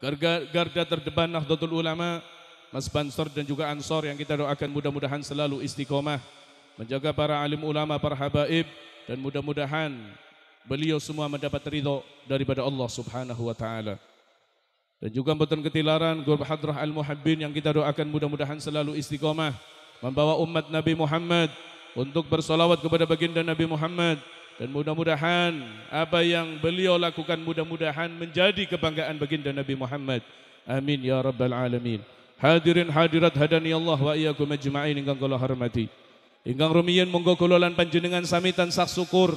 garga, garda terdepan Nahdlatul Ulama, Mas Bansor dan juga Ansor yang kita doakan mudah-mudahan selalu istiqomah menjaga para alim ulama, para habaib dan mudah-mudahan beliau semua mendapat ridho daripada Allah Subhanahu wa taala. Dan juga mboten ketilaran Gur Hadrah Al-Muhabbin yang kita doakan mudah-mudahan selalu istiqomah membawa umat Nabi Muhammad untuk bersolawat kepada baginda Nabi Muhammad dan mudah-mudahan apa yang beliau lakukan mudah-mudahan menjadi kebanggaan baginda Nabi Muhammad. Amin ya rabbal alamin. Hadirin hadirat hadani Allah wa iyyakum ajma'in ingkang kula hormati. Ingkang rumiyin monggo kula lan panjenengan sami tansah syukur.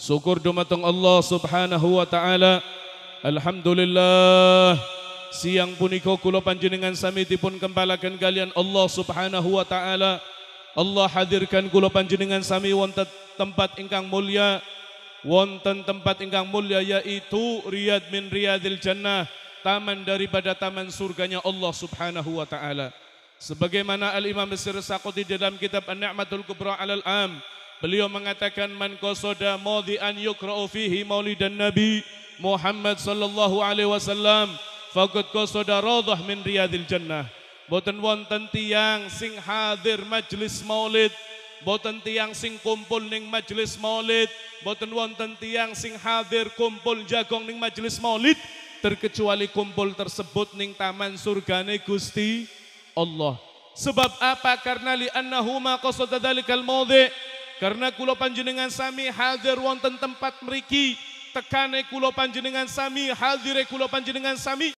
Syukur dumateng Allah Subhanahu wa taala. Alhamdulillah. Siang punika kula panjenengan sami dipun kembalaken kalian Allah Subhanahu wa taala. Allah hadirkan kula panjenengan sami wonten tempat ingkang mulia wonten tempat ingkang mulia yaitu riyad min riyadil jannah taman daripada taman surganya Allah Subhanahu wa taala sebagaimana Al-Imam Besir di dalam kitab An-Ni'matul Kubra alal Am beliau mengatakan man qasada madi'an yuqra'u fihi maulidan nabi Muhammad sallallahu alaihi wasallam faqad qasada radhah min riyadil jannah boten wonten tiang sing hadir majelis maulid boten tiang sing kumpul ning majelis maulid boten wonten tiang sing hadir kumpul jagong ning majelis maulid terkecuali kumpul tersebut ning taman surgane Gusti Allah sebab apa karena li annahuma qasada dzalikal maudhi karena kulo panjenengan sami hadir wonten tempat meriki tekane kulo panjenengan sami hadire kulo panjenengan sami